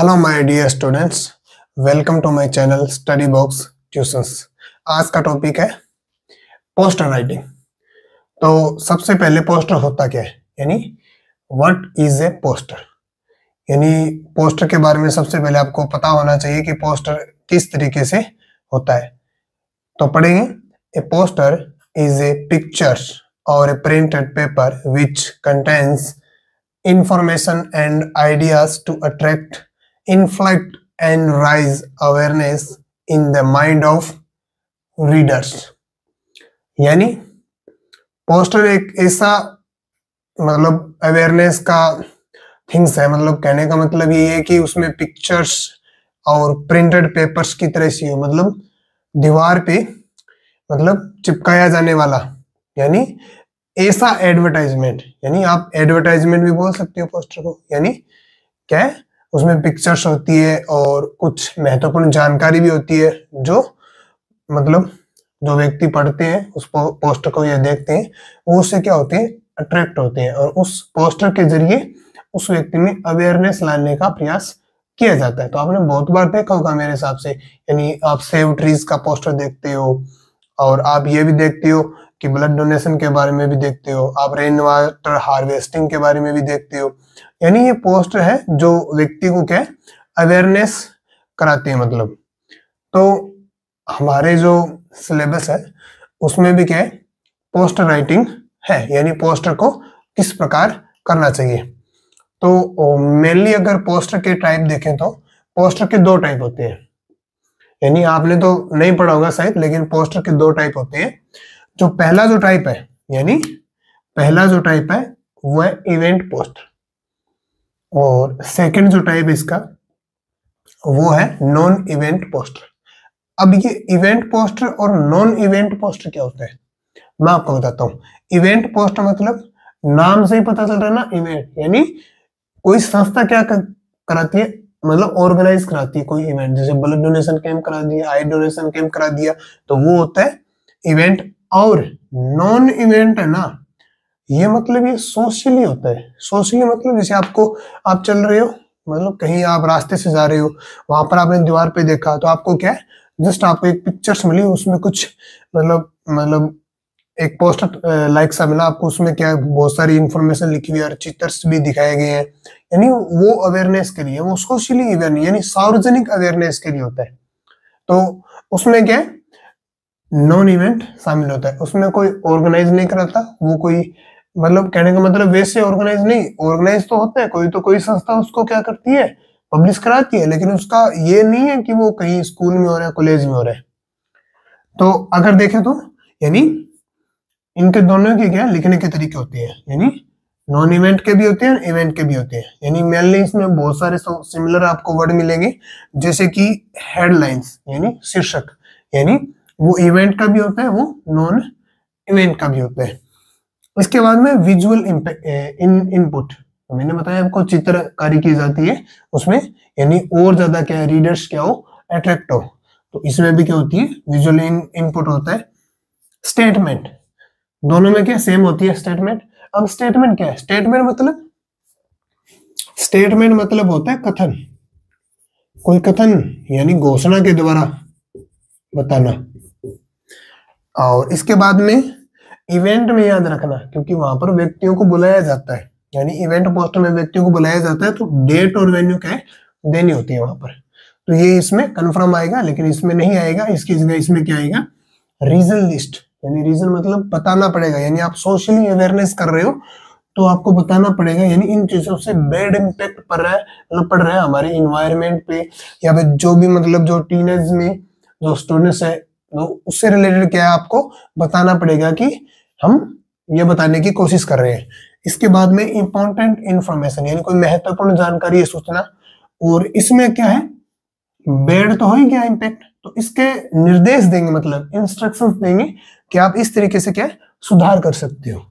hello my dear students welcome to my channel study box tuitions आज का topic है poster writing तो सबसे पहले पोस्टर होता क्या है यानी व्हाट इज ए पोस्टर यानी पोस्टर के बारे में सबसे पहले आपको पता होना चाहिए कि पोस्टर किस तरीके से होता है तो पढ़ेंगे a poster is a picture और a printed paper which contains information and ideas to attract inflect and raise awareness in the mind of readers यानी पोस्टर एक ऐसा मतलब अवेयरनेस का थिंग्स है मतलब कहने का मतलब ये है कि उसमें पिक्चर्स और प्रिंटेड पेपर्स की तरह से मतलब दीवार पे मतलब चिपकाया जाने वाला यानी ऐसा एडवर्टाइजमेंट यानी आप एडवर्टाइजमेंट भी बोल सकते हो पोस्टर को यानी क्या है उसमें पिक्चर्स होती है और कुछ महत्वपूर्ण जानकारी भी होती है जो मतलब जो व्यक्ति पढ़ते हैं उस पोस्टर को या देखते हैं वो उससे क्या होते हैं अट्रैक्ट होते हैं और उस पोस्टर के जरिए उस व्यक्ति में अवेयरनेस लाने का प्रयास किया जाता है तो आपने बहुत बार देखा होगा मेरे हिसाब से यानी आप सेव ट्रीज का पोस्टर देखते हो और आप ये भी देखते हो कि ब्लड डोनेशन के बारे में भी देखते हो आप रेन वाटर हार्वेस्टिंग के बारे में भी देखते हो यानी ये पोस्ट है जो व्यक्ति को क्या अवेयरनेस कराती है मतलब तो हमारे जो सिलेबस है उसमें भी क्या है पोस्टर राइटिंग है यानी पोस्टर को किस प्रकार करना चाहिए तो मेनली अगर पोस्टर के टाइप देखें तो पोस्टर के दो टाइप होते हैं यानी आपने तो नहीं पढ़ा होगा शायद लेकिन पोस्टर के दो टाइप होते हैं जो तो पहला जो टाइप है यानी पहला जो टाइप है वो है इवेंट पोस्ट और सेकंड जो टाइप इसका वो है नॉन इवेंट पोस्टर अब ये इवेंट पोस्टर और नॉन इवेंट पोस्टर क्या होता है मैं आपको बताता हूं इवेंट पोस्टर मतलब नाम से ही पता चल रहा है ना इवेंट यानी कोई संस्था क्या कर, कराती है मतलब ऑर्गेनाइज कराती है कोई इवेंट जैसे ब्लड डोनेशन कैंप करा दिया आई डोनेशन कैंप करा दिया तो वो होता है इवेंट और नॉन इवेंट है ना ये मतलब ये सोशली होता है सोशली मतलब जैसे आपको आप चल रहे हो मतलब कहीं आप रास्ते से जा रहे हो वहां पर आपने दीवार पे देखा तो आपको क्या है जस्ट आपको एक पिक्चर्स मिली उसमें कुछ मतलब मतलब एक पोस्टर लाइक सा मिला आपको उसमें क्या है बहुत सारी इन्फॉर्मेशन लिखी हुई है और चित्र भी दिखाए गए हैं यानी वो अवेयरनेस के लिए वो सोशली इवेंट यानी सार्वजनिक अवेयरनेस के लिए होता है तो उसमें क्या है नॉन इवेंट शामिल होता है उसमें कोई ऑर्गेनाइज नहीं कराता वो कोई मतलब कहने का मतलब वैसे ऑर्गेनाइज नहीं ऑर्गेनाइज तो होता है कोई तो कोई संस्था उसको क्या करती है पब्लिश कराती है लेकिन उसका ये नहीं है कि वो कहीं स्कूल में हो रहा है कॉलेज में हो रहा है तो अगर देखें तो यानी इनके दोनों के क्या लिखने के तरीके होते हैं यानी नॉन इवेंट के भी होते हैं इवेंट के भी होते हैं यानी मेनली इसमें बहुत सारे सिमिलर आपको वर्ड मिलेंगे जैसे कि हेडलाइंस यानी शीर्षक यानी वो इवेंट का भी होता है वो नॉन इवेंट का भी होता है इसके बाद में विजुअल इन इनपुट तो मैंने बताया आपको चित्रकारी की जाती है उसमें यानी और ज्यादा क्या रीडर्स क्या हो अट्रैक्ट हो तो इसमें भी क्या होती है विजुअल इन इनपुट होता है स्टेटमेंट दोनों में क्या सेम होती है स्टेटमेंट अब स्टेटमेंट क्या है स्टेटमेंट मतलब स्टेटमेंट मतलब होता है कथन कोई कथन यानी घोषणा के द्वारा बताना और इसके बाद में इवेंट में याद रखना क्योंकि वहां पर व्यक्तियों को बुलाया जाता है यानी इवेंट पोस्ट में व्यक्तियों को बुलाया जाता है तो डेट और वेन्यू क्या है देनी होती है वहां पर तो ये इसमें कन्फर्म आएगा लेकिन इसमें नहीं आएगा इसकी जगह इसमें क्या आएगा रीजन लिस्ट यानी रीजन मतलब बताना पड़ेगा यानी आप सोशली अवेयरनेस कर रहे हो तो आपको बताना पड़ेगा यानी इन चीजों से बैड इम्पेक्ट पड़ रहा है मतलब पड़ रहा है हमारे इन्वायरमेंट पे या फिर जो भी मतलब जो टीनेज में जो स्टूडेंट्स है तो उससे रिलेटेड क्या है आपको बताना पड़ेगा कि हम ये बताने की कोशिश कर रहे हैं इसके बाद में इंपॉर्टेंट इंफॉर्मेशन यानी कोई महत्वपूर्ण जानकारी सूचना और इसमें क्या है बेड तो हो ही गया इम्पैक्ट तो इसके निर्देश देंगे मतलब इंस्ट्रक्शंस देंगे कि आप इस तरीके से क्या सुधार कर सकते हो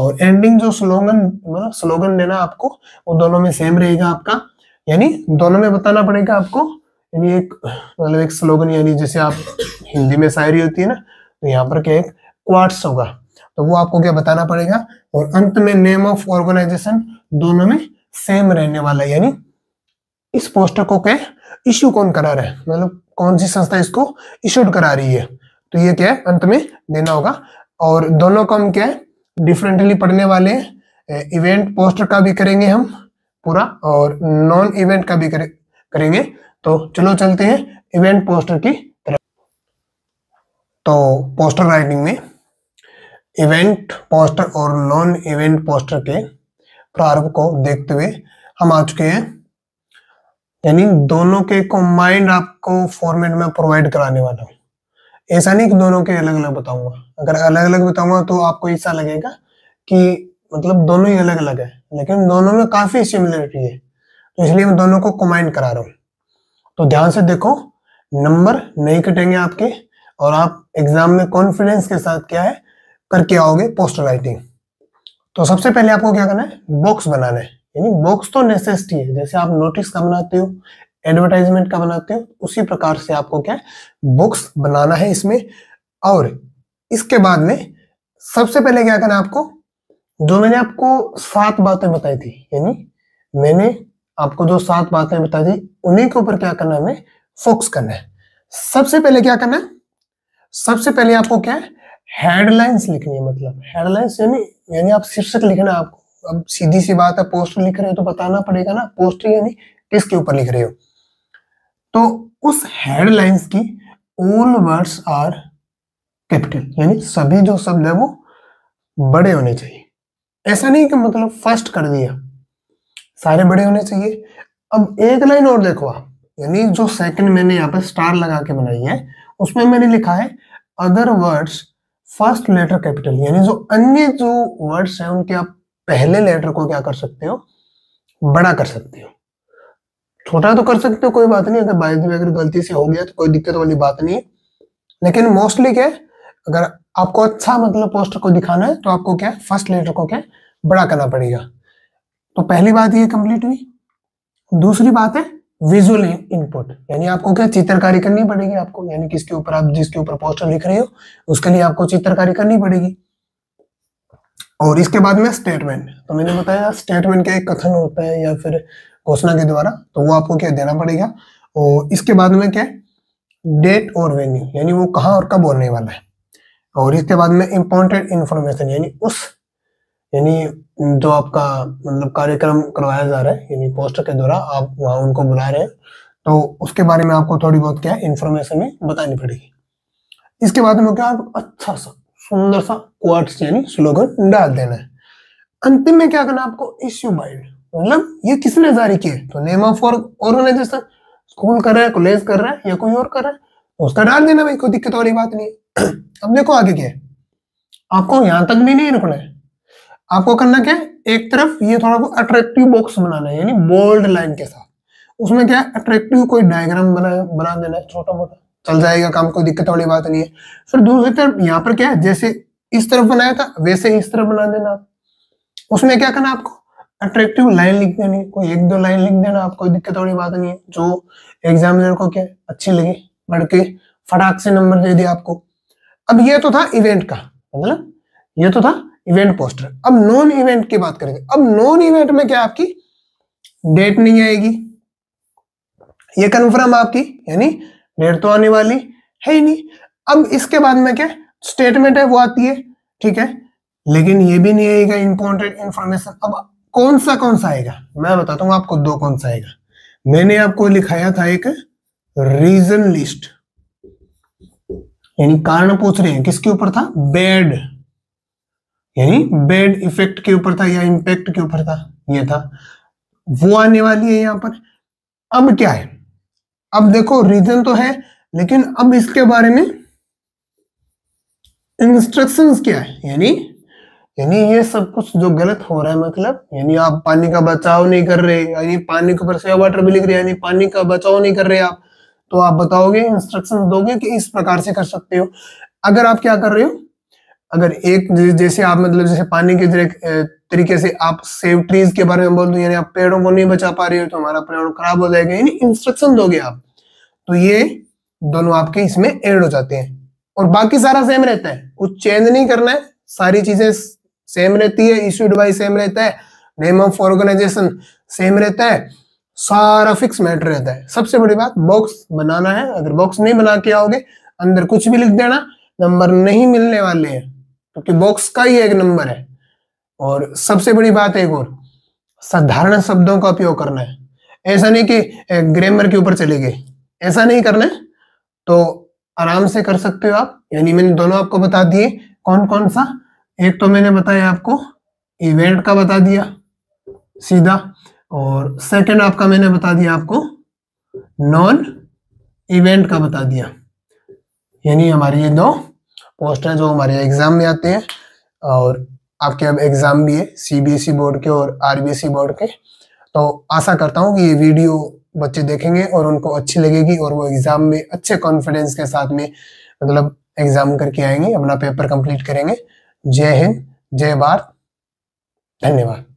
और एंडिंग जो स्लोगन मतलब स्लोगन देना आपको वो दोनों में सेम रहेगा आपका यानी दोनों में बताना पड़ेगा आपको यानी एक मतलब एक स्लोगन यानी जैसे आप हिंदी में शायरी होती है ना तो यहाँ पर क्या एक क्वार्ट्स होगा तो वो आपको क्या बताना पड़ेगा और अंत में नेम ऑफ ऑर्गेनाइजेशन दोनों में सेम रहने वाला है यानी इस पोस्टर को क्या इश्यू कौन करा रहा है मतलब कौन सी संस्था इसको इशूड करा रही है तो ये क्या है अंत में देना होगा और दोनों को हम क्या है डिफरेंटली पढ़ने वाले इवेंट पोस्टर का भी करेंगे हम पूरा और नॉन इवेंट का भी करेंगे तो चलो चलते हैं इवेंट पोस्टर की तरफ तो पोस्टर राइटिंग में इवेंट पोस्टर और नॉन इवेंट पोस्टर के प्रारूप को देखते हुए हम आ चुके हैं यानी दोनों के कॉम्बाइंड आपको फॉर्मेट में प्रोवाइड कराने वाला हूँ ऐसा नहीं कि दोनों के अलग अलग बताऊंगा अगर अलग अलग बताऊंगा तो आपको ऐसा लगेगा कि मतलब दोनों ही अलग अलग है लेकिन दोनों में काफी सिमिलरिटी है तो इसलिए मैं दोनों को कॉम्बाइंड करा रहा हूँ तो ध्यान से देखो नंबर नहीं कटेंगे आपके और आप एग्जाम में कॉन्फिडेंस के साथ क्या है करके आओगे पोस्टर राइटिंग तो सबसे पहले आपको क्या करना है बॉक्स बनाना है यानी बॉक्स तो नेसेसिटी है जैसे आप नोटिस का बनाते हो एडवर्टाइजमेंट का बनाते हो उसी प्रकार से आपको क्या है बॉक्स बनाना है इसमें और इसके बाद में सबसे पहले क्या करना है आपको जो मैंने आपको सात बातें बताई थी यानी मैंने आपको जो सात बातें बता दी उन्हीं के ऊपर क्या करना है हमें फोकस करना है सबसे पहले क्या करना है सबसे पहले आपको क्या है हेडलाइंस लिखनी है मतलब हेडलाइंस यानी यानी आप शीर्षक लिखना आपको अब सीधी सी बात है पोस्ट लिख रहे हो तो बताना पड़ेगा ना पोस्ट यानी किसके ऊपर लिख रहे हो तो उस हेडलाइंस की ऑल वर्ड्स आर कैपिटल यानी सभी जो शब्द है वो बड़े होने चाहिए ऐसा नहीं कि मतलब फर्स्ट कर दिया सारे बड़े होने चाहिए अब एक लाइन और देखो यानी जो सेकंड मैंने यहाँ पर स्टार लगा के बनाई है उसमें मैंने लिखा है other words first letter capital यानी जो अन्य जो वर्ड्स हैं उनके आप पहले लेटर को क्या कर सकते हो बड़ा कर सकते हो छोटा तो कर सकते हो कोई बात नहीं अगर बाइक में अगर गलती से हो गया तो कोई दिक्कत वाली बात नहीं है लेकिन मोस्टली क्या अगर आपको अच्छा मतलब पोस्टर को दिखाना है तो आपको क्या फर्स्ट लेटर को क्या बड़ा करना पड़ेगा तो पहली बात ये कंप्लीट हुई दूसरी बात है विजुअल इनपुट यानी आपको क्या चित्रकारी करनी पड़ेगी आपको यानी किसके ऊपर आप जिसके ऊपर पोस्टर लिख रहे हो उसके लिए आपको चित्रकारी करनी पड़ेगी और इसके बाद में स्टेटमेंट तो मैंने बताया स्टेटमेंट क्या एक कथन होता है या फिर घोषणा के द्वारा तो वो आपको क्या देना पड़ेगा और इसके बाद में क्या डेट और वेन्यू यानी वो कहा और कब होने वाला है और इसके बाद में इम्पोर्टेंट इन्फॉर्मेशन यानी उस यानी जो आपका मतलब कार्यक्रम करवाया जा रहा है यानी पोस्टर के द्वारा आप वहाँ उनको बुला रहे हैं तो उसके बारे में आपको थोड़ी बहुत क्या इन्फॉर्मेशन में बतानी पड़ेगी इसके बाद में क्या आप अच्छा सा सुंदर सा क्वार्ट्स यानी स्लोगन डाल देना है अंतिम में क्या करना आपको इश्यू बाइड मतलब ये किसने जारी किए तो नेम ऑफ ऑर्गेनाइजेशन स्कूल कर रहा है कॉलेज कर रहा है या कोई और कर रहा है तो उसका डाल देना भाई कोई दिक्कत वाली बात नहीं है अब देखो आगे क्या है आपको यहाँ तक भी नहीं रुकना है आपको करना क्या है एक तरफ ये थोड़ा अट्रैक्टिव बॉक्स बनाना है यानी बोल्ड लाइन के साथ उसमें क्या है अट्रैक्टिव कोई डायग्राम बना बना देना छोटा मोटा चल जाएगा काम कोई दिक्कत वाली बात नहीं है फिर दूसरी तरफ यहाँ पर क्या है जैसे इस तरफ बनाया था वैसे इस तरफ बना देना उसमें क्या करना आपको अट्रैक्टिव लाइन लिख देनी कोई एक दो लाइन लिख देना आपको दिक्कत वाली बात नहीं है जो एग्जामिनर को क्या अच्छी लगे बढ़ के फटाक से नंबर दे दिया आपको अब ये तो था इवेंट का मतलब ये तो था इवेंट पोस्टर अब नॉन इवेंट की बात करेंगे अब नॉन इवेंट में क्या आपकी डेट नहीं आएगी ये कन्फर्म आपकी यानी डेट तो आने वाली है ही नहीं अब इसके बाद में क्या स्टेटमेंट है वो आती है ठीक है लेकिन ये भी नहीं आएगा इंपॉर्टेंट इंफॉर्मेशन अब कौन सा कौन सा आएगा मैं बताता हूं आपको दो कौन सा आएगा मैंने आपको लिखाया था एक रीजन लिस्ट यानी कारण पूछ रहे हैं किसके ऊपर था बेड यानी बेड इफेक्ट के ऊपर था या इम्पैक्ट के ऊपर था ये था वो आने वाली है यहां पर अब क्या है अब देखो रीजन तो है लेकिन अब इसके बारे में इंस्ट्रक्शंस क्या है यानी यानी ये सब कुछ जो गलत हो रहा है मतलब यानी आप पानी का बचाव नहीं कर रहे यानी पानी के ऊपर सेवा वाटर भी लिख रहे यानी पानी का बचाव नहीं कर रहे आप तो आप बताओगे इंस्ट्रक्शन दोगे कि इस प्रकार से कर सकते हो अगर आप क्या कर रहे हो अगर एक जैसे आप मतलब जैसे पानी के तरीके से आप सेव ट्रीज के बारे में बोल दो यानी आप पेड़ों को नहीं बचा पा रहे हो तो हमारा पर्यावरण खराब हो जाएगा यानी इंस्ट्रक्शन दोगे आप तो ये दोनों आपके इसमें एड हो जाते हैं और बाकी सारा सेम रहता है कुछ चेंज नहीं करना है सारी चीजें सेम रहती है इश्यू डिवाइस सेम रहता है नेम ऑफ ऑर्गेनाइजेशन सेम रहता है सारा फिक्स मैटर रहता है सबसे बड़ी बात बॉक्स बनाना है अगर बॉक्स नहीं बना के आओगे अंदर कुछ भी लिख देना नंबर नहीं मिलने वाले हैं क्योंकि बॉक्स का ही एक नंबर है और सबसे बड़ी बात एक और साधारण शब्दों का उपयोग करना है ऐसा नहीं कि ग्रामर के ऊपर चले गए ऐसा नहीं करना है तो आराम से कर सकते हो आप यानी मैंने दोनों आपको बता दिए कौन कौन सा एक तो मैंने बताया आपको इवेंट का बता दिया सीधा और सेकंड आपका मैंने बता दिया आपको नॉन इवेंट का बता दिया यानी हमारे ये दो पोस्टर जो हमारे एग्जाम में आते हैं और आपके अब एग्जाम भी है सीबीएसई e बोर्ड के और आरबीएसई e बोर्ड के तो आशा करता हूँ कि ये वीडियो बच्चे देखेंगे और उनको अच्छी लगेगी और वो एग्जाम में अच्छे कॉन्फिडेंस के साथ में मतलब एग्जाम करके आएंगे अपना पेपर कंप्लीट करेंगे जय हिंद जय भारत धन्यवाद